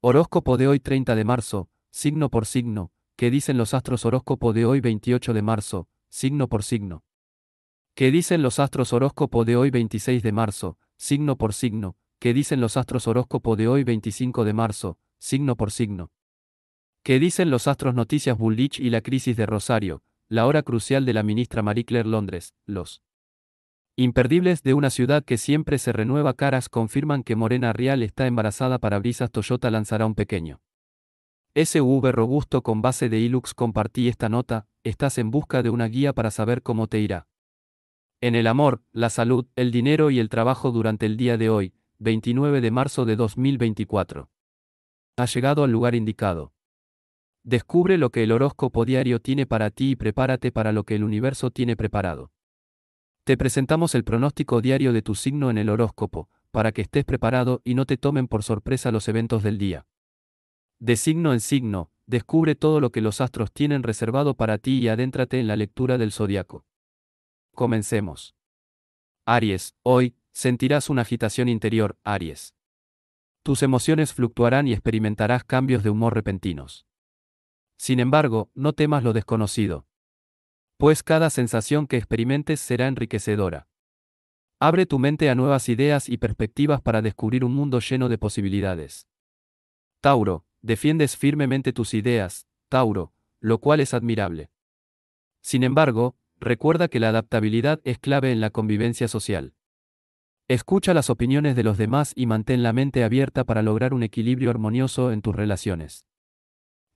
Horóscopo de hoy 30 de marzo, signo por signo, ¿qué dicen los astros horóscopo de hoy 28 de marzo, signo por signo? ¿Qué dicen los astros horóscopo de hoy 26 de marzo, signo por signo? ¿Qué dicen los astros horóscopo de hoy 25 de marzo, signo por signo? ¿Qué dicen los astros noticias Bullich y la crisis de Rosario, la hora crucial de la ministra Marie Claire Londres, los Imperdibles de una ciudad que siempre se renueva caras confirman que Morena Real está embarazada para brisas Toyota lanzará un pequeño. SUV robusto con base de Hilux compartí esta nota, estás en busca de una guía para saber cómo te irá. En el amor, la salud, el dinero y el trabajo durante el día de hoy, 29 de marzo de 2024. Ha llegado al lugar indicado. Descubre lo que el horóscopo diario tiene para ti y prepárate para lo que el universo tiene preparado. Te presentamos el pronóstico diario de tu signo en el horóscopo, para que estés preparado y no te tomen por sorpresa los eventos del día. De signo en signo, descubre todo lo que los astros tienen reservado para ti y adéntrate en la lectura del zodiaco. Comencemos. Aries, hoy, sentirás una agitación interior, Aries. Tus emociones fluctuarán y experimentarás cambios de humor repentinos. Sin embargo, no temas lo desconocido, pues cada sensación que experimentes será enriquecedora. Abre tu mente a nuevas ideas y perspectivas para descubrir un mundo lleno de posibilidades. Tauro, defiendes firmemente tus ideas, Tauro, lo cual es admirable. Sin embargo, recuerda que la adaptabilidad es clave en la convivencia social. Escucha las opiniones de los demás y mantén la mente abierta para lograr un equilibrio armonioso en tus relaciones.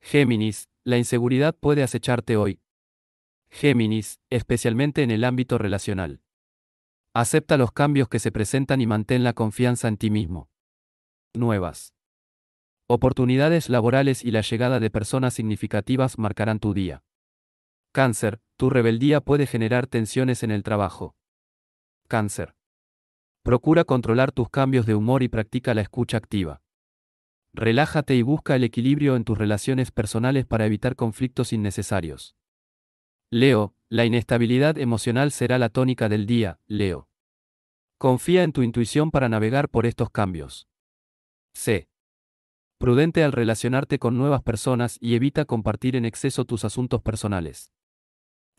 Géminis, la inseguridad puede acecharte hoy, Géminis, especialmente en el ámbito relacional. Acepta los cambios que se presentan y mantén la confianza en ti mismo. Nuevas. Oportunidades laborales y la llegada de personas significativas marcarán tu día. Cáncer, tu rebeldía puede generar tensiones en el trabajo. Cáncer. Procura controlar tus cambios de humor y practica la escucha activa. Relájate y busca el equilibrio en tus relaciones personales para evitar conflictos innecesarios. Leo, la inestabilidad emocional será la tónica del día, Leo. Confía en tu intuición para navegar por estos cambios. C. Prudente al relacionarte con nuevas personas y evita compartir en exceso tus asuntos personales.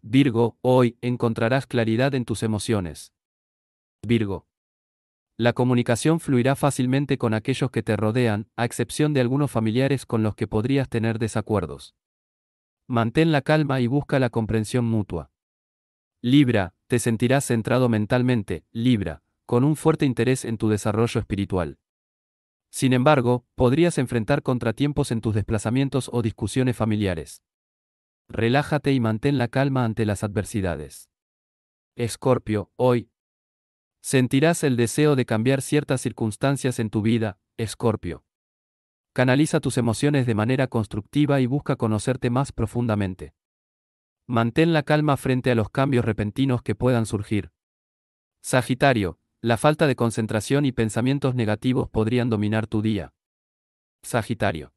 Virgo, hoy encontrarás claridad en tus emociones. Virgo. La comunicación fluirá fácilmente con aquellos que te rodean, a excepción de algunos familiares con los que podrías tener desacuerdos. Mantén la calma y busca la comprensión mutua. Libra, te sentirás centrado mentalmente, Libra, con un fuerte interés en tu desarrollo espiritual. Sin embargo, podrías enfrentar contratiempos en tus desplazamientos o discusiones familiares. Relájate y mantén la calma ante las adversidades. Escorpio, hoy. Sentirás el deseo de cambiar ciertas circunstancias en tu vida, Escorpio. Canaliza tus emociones de manera constructiva y busca conocerte más profundamente. Mantén la calma frente a los cambios repentinos que puedan surgir. Sagitario, la falta de concentración y pensamientos negativos podrían dominar tu día. Sagitario.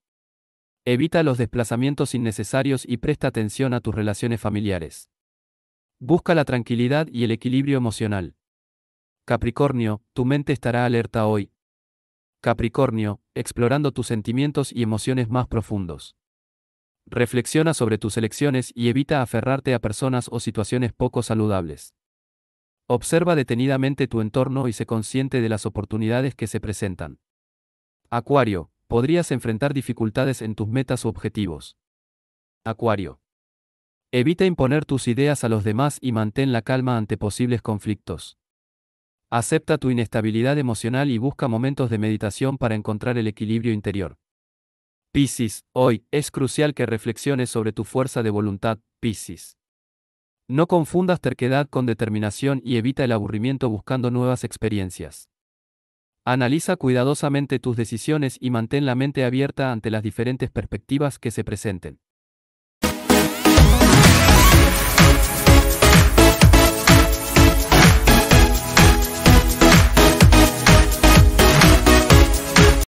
Evita los desplazamientos innecesarios y presta atención a tus relaciones familiares. Busca la tranquilidad y el equilibrio emocional. Capricornio, tu mente estará alerta hoy, Capricornio, explorando tus sentimientos y emociones más profundos. Reflexiona sobre tus elecciones y evita aferrarte a personas o situaciones poco saludables. Observa detenidamente tu entorno y sé consciente de las oportunidades que se presentan. Acuario, podrías enfrentar dificultades en tus metas u objetivos. Acuario. Evita imponer tus ideas a los demás y mantén la calma ante posibles conflictos. Acepta tu inestabilidad emocional y busca momentos de meditación para encontrar el equilibrio interior. Piscis, hoy es crucial que reflexiones sobre tu fuerza de voluntad, Piscis. No confundas terquedad con determinación y evita el aburrimiento buscando nuevas experiencias. Analiza cuidadosamente tus decisiones y mantén la mente abierta ante las diferentes perspectivas que se presenten.